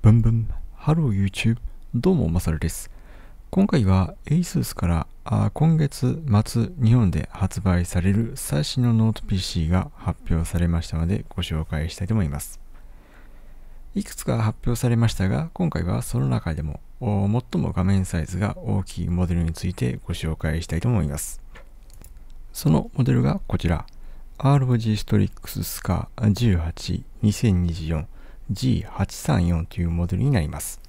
ブンブン、ハロー YouTube、どうもまさるです。今回は ASUS から今月末日本で発売される最新のノート PC が発表されましたのでご紹介したいと思います。いくつか発表されましたが、今回はその中でも最も画面サイズが大きいモデルについてご紹介したいと思います。そのモデルがこちら、ROG ストリックススカー182024 G834 というモデルになります。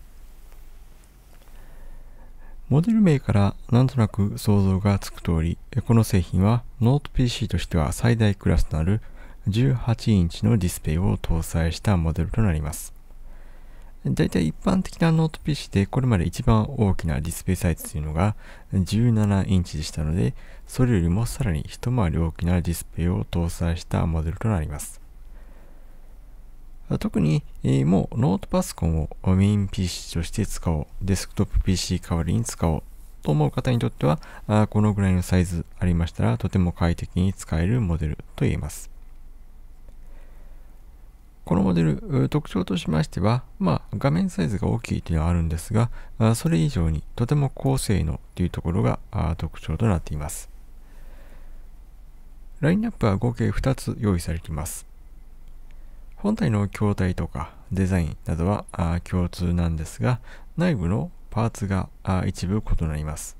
モデル名からなんとなく想像がつく通り、この製品はノート PC としては最大クラスとなる18インチのディスプレイを搭載したモデルとなります。だいたい一般的なノート PC でこれまで一番大きなディスプレイサイズというのが17インチでしたので、それよりもさらに一回り大きなディスプレイを搭載したモデルとなります。特に、えー、もうノートパソコンをメイン PC として使おう、デスクトップ PC 代わりに使おうと思う方にとっては、あこのぐらいのサイズありましたら、とても快適に使えるモデルと言えます。このモデル、特徴としましては、まあ、画面サイズが大きいというのはあるんですが、それ以上にとても高性能というところが特徴となっています。ラインナップは合計2つ用意されています。本体の筐体とかデザインなどは共通なんですが、内部のパーツが一部異なります。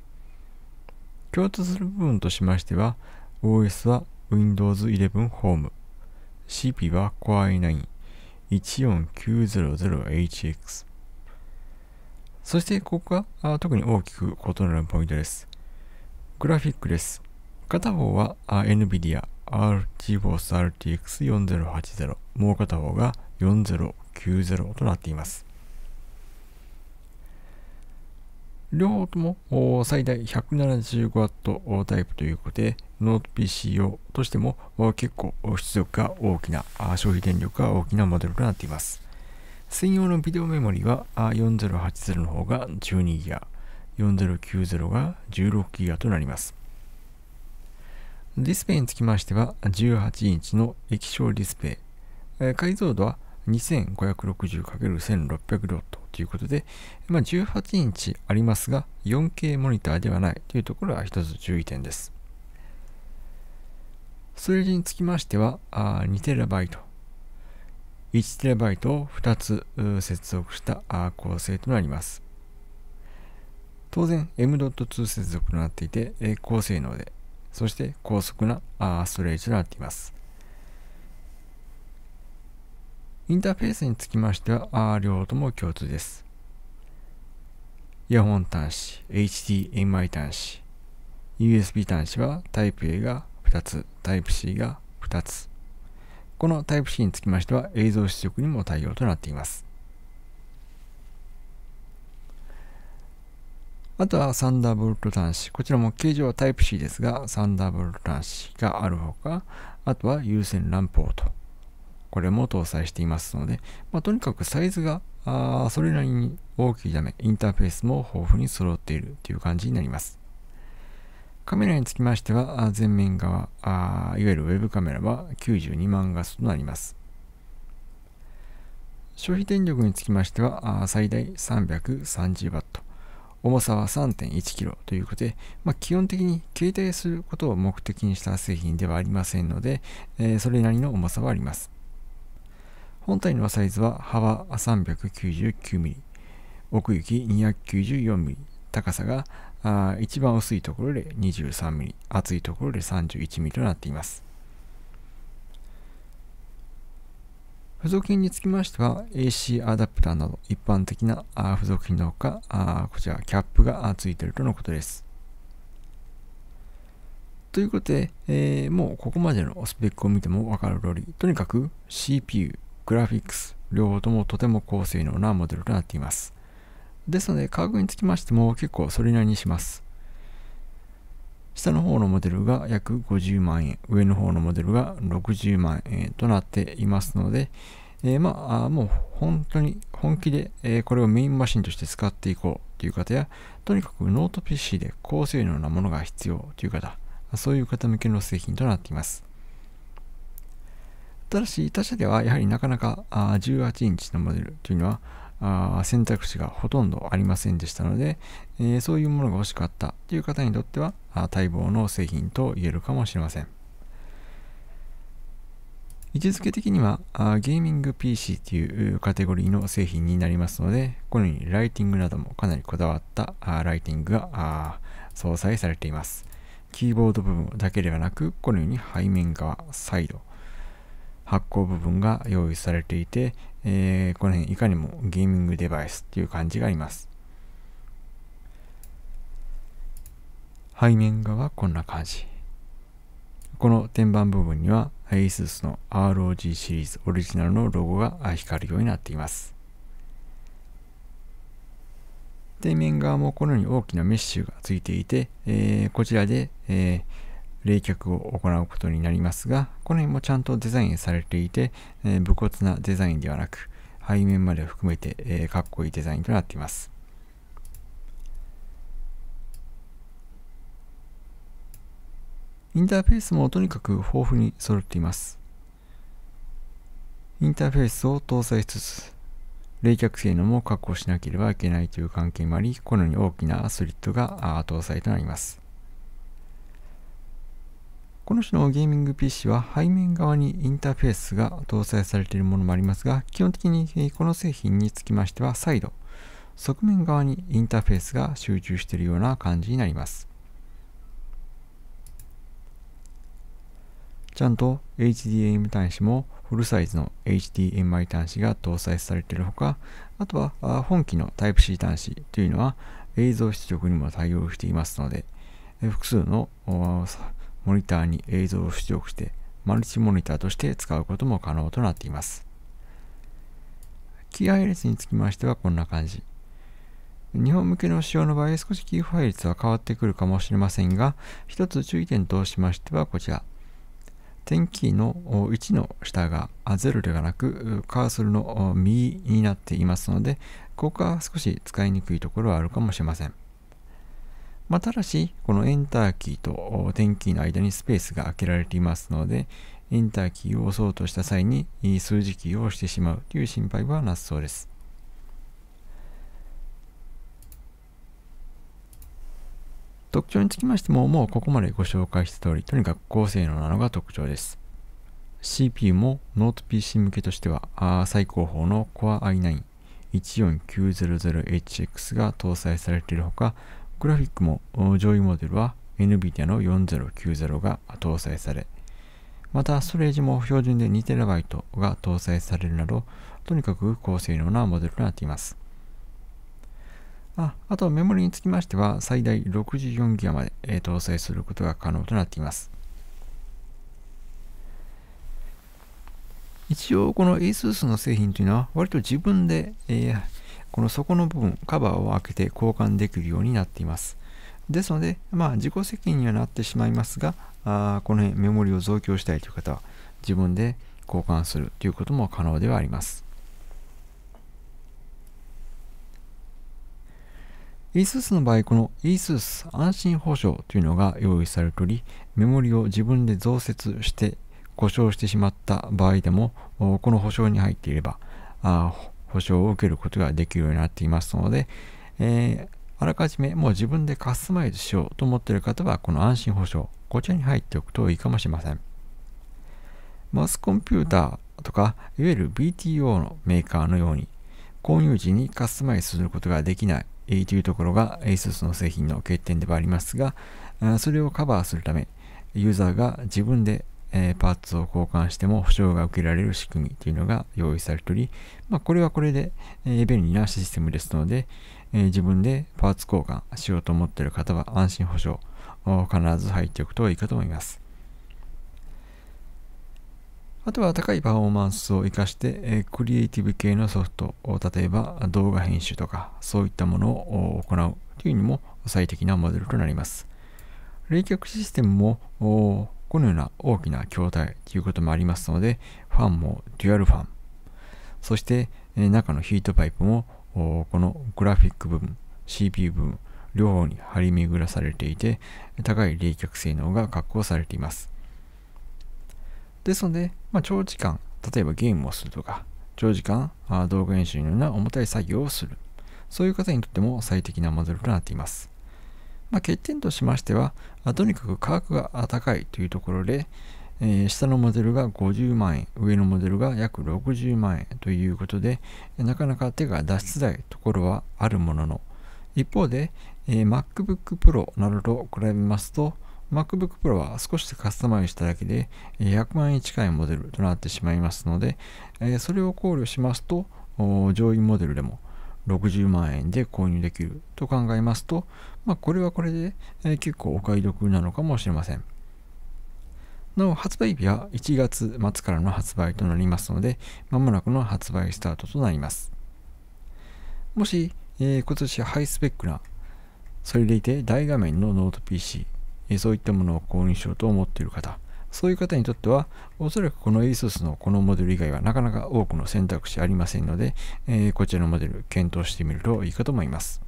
共通する部分としましては、OS は Windows 11 Home、CP は Core i9-14900HX。そしてここが特に大きく異なるポイントです。グラフィックです。片方は NVIDIA、RTBOSRTX4080 もう片方が4090となっています両方とも最大 175W タイプということでノート PC 用としても結構出力が大きな消費電力が大きなモデルとなっています専用のビデオメモリは4080の方が 12GB4090 が 16GB となりますディスプレイにつきましては、18インチの液晶ディスプレイ。解像度は 2560×1600 ロットということで、まあ、18インチありますが、4K モニターではないというところは一つ注意点です。数字につきましては、2TB、1TB を2つ接続した構成となります。当然、M.2 接続となっていて、高性能でそして高速なストレージとなっています。インターフェースにつきましては、両方とも共通です。イヤホン端子、HDMI 端子、USB 端子は Type-A が2つ、Type-C が2つ。この Type-C につきましては映像出力にも対応となっています。あとはサンダーボルト端子。こちらも形状はタイプ C ですが、サンダーボルト端子があるほか、あとは有線 LAN ポート。これも搭載していますので、まあ、とにかくサイズがあそれなりに大きいため、インターフェースも豊富に揃っているという感じになります。カメラにつきましては、前面側、あいわゆるウェブカメラは92万画素となります。消費電力につきましては、最大 330W。重さは 3.1kg ということで、まあ、基本的に携帯することを目的にした製品ではありませんので、えー、それなりの重さはあります。本体のサイズは幅 399mm、奥行き 294mm、高さがあ一番薄いところで 23mm、厚いところで 31mm となっています。付属品につきましては AC アダプターなど一般的な付属品のほかこちらキャップが付いているとのことです。ということで、えー、もうここまでのスペックを見ても分かる通り、とにかく CPU、グラフィックス、両方ともとても高性能なモデルとなっています。ですので、価格につきましても結構それなりにします。下の方のモデルが約50万円、上の方のモデルが60万円となっていますので、えー、まあ、もう本当に本気で、えこれをメインマシンとして使っていこうという方や、とにかくノート PC で高性能なものが必要という方、そういう方向けの製品となっています。ただし、他社ではやはりなかなかあ18インチのモデルというのはあ選択肢がほとんどありませんでしたので、えそういうものが欲しかったという方にとっては、待望の製品と言えるかもしれません位置づけ的にはゲーミング PC というカテゴリーの製品になりますのでこのようにライティングなどもかなりこだわったライティングが搭載されていますキーボード部分だけではなくこのように背面側サイド発光部分が用意されていて、えー、この辺いかにもゲーミングデバイスという感じがあります背面側こんな感じ。この天板部分には ASUS の ROG シリーズオリジナルのロゴが光るようになっています。底面側もこのように大きなメッシュがついていて、えー、こちらで、えー、冷却を行うことになりますが、この辺もちゃんとデザインされていて、えー、武骨なデザインではなく、背面まで含めて、えかっこいいデザインとなっています。インターフェースもとにかく豊富に揃っています。インターフェースを搭載しつつ、冷却性能も確保しなければいけないという関係もあり、このように大きなスリットが搭載となります。この種のゲーミング PC は背面側にインターフェースが搭載されているものもありますが、基本的にこの製品につきましては再度、側面側にインターフェースが集中しているような感じになります。ちゃんと HDMI 端子もフルサイズの HDMI 端子が搭載されているほか、あとは本機の Type-C 端子というのは映像出力にも対応していますので、複数のモニターに映像を出力して、マルチモニターとして使うことも可能となっています。キー配列につきましてはこんな感じ。日本向けの仕様の場合、少しキー配列は変わってくるかもしれませんが、一つ注意点としましてはこちら。点キーの1の下が0ではなくカーソルの右になっていますのでここは少し使いにくいところはあるかもしれません、まあ、ただしこのエンターキーと点キーの間にスペースが空けられていますのでエンターキーを押そうとした際に数字キーを押してしまうという心配はなさそうです特徴につきましても、もうここまでご紹介した通り、とにかく高性能なのが特徴です。CPU もノート PC 向けとしては、最高峰の Core i9 14900HX が搭載されているほか、グラフィックも上位モデルは NVIDIA の4090が搭載され、またストレージも標準で 2TB が搭載されるなど、とにかく高性能なモデルとなっています。ああとメモリにつきましては最大 64GB まで、え搭載することが可能となっています。一応この ASUS の製品というのは割と自分で、えー、この底の部分カバーを開けて交換できるようになっています。ですので、まあ、自己責任にはなってしまいますがあこの辺メモリを増強したいという方は自分で交換するということも可能ではあります。ASUS の場合、この ASUS 安心保証というのが用意されており、メモリを自分で増設して故障してしまった場合でも、この保証に入っていれば、あ保証を受けることができるようになっていますので、えー、あらかじめもう自分でカスタマイズしようと思っている方は、この安心保証、こちらに入っておくといいかもしれません。マスコンピューターとか、いわゆる BTO のメーカーのように、購入時にカスタマイズすることができないというところが ASUS の製品の欠点ではありますが、それをカバーするため、ユーザーが自分でパーツを交換しても保証が受けられる仕組みというのが用意されており、まあ、これはこれで便利なシステムですので、自分でパーツ交換しようと思っている方は安心保証必ず入っておくといいかと思います。あとは高いパフォーマンスを活かして、えクリエイティブ系のソフトを、例えば動画編集とか、そういったものを行うというにも最適なモデルとなります。冷却システムも、このような大きな筐体ということもありますので、ファンもデュアルファン、そして中のヒートパイプも、このグラフィック部分、CPU 部分、両方に張り巡らされていて、高い冷却性能が確保されています。ですので、まあ、長時間、例えばゲームをするとか、長時間あ動画編集のような重たい作業をする。そういう方にとっても最適なモデルとなっています。まあ、欠点としましては、とにかく価格が高いというところで、えー、下のモデルが50万円、上のモデルが約60万円ということで、なかなか手が出しづらいところはあるものの、一方で、えー、MacBook Pro などと比べますと、MacBook Pro は少しカスタマイズしただけで100万円近いモデルとなってしまいますので、それを考慮しますと、上位モデルでも60万円で購入できると考えますと、まあ、これはこれで結構お買い得なのかもしれません。なお、発売日は1月末からの発売となりますので、まもなくの発売スタートとなります。もし、えー、今年ハイスペックな、それでいて大画面のノート PC、そういったものを購入しようと思っている方、そういう方にとっては、おそらくこの ASUS のこのモデル以外はなかなか多くの選択肢ありませんので、えー、こちらのモデル検討してみるといいかと思います。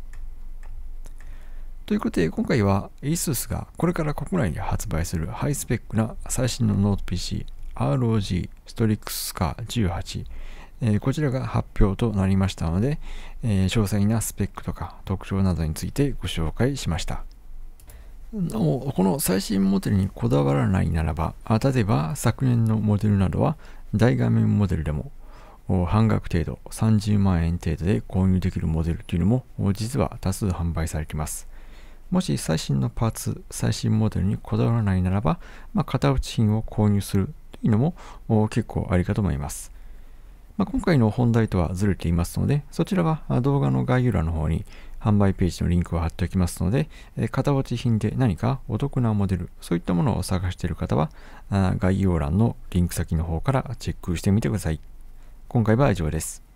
ということで、今回は ASUS がこれから国内で発売するハイスペックな最新のノート PC ROG ストリックスカー18、えこちらが発表となりましたので、え詳細なスペックとか特徴などについてご紹介しました。なお、この最新モデルにこだわらないならば、例えば昨年のモデルなどは大画面モデルでも半額程度30万円程度で購入できるモデルというのも実は多数販売されています。もし最新のパーツ、最新モデルにこだわらないならば、まあ、型打ち品を購入するというのも結構ありかと思います。まあ、今回の本題とはずれていますので、そちらは動画の概要欄の方に販売ページのリンクを貼っておきますので、え型落ち品で何かお得なモデル、そういったものを探している方は、概要欄のリンク先の方からチェックしてみてください。今回は以上です。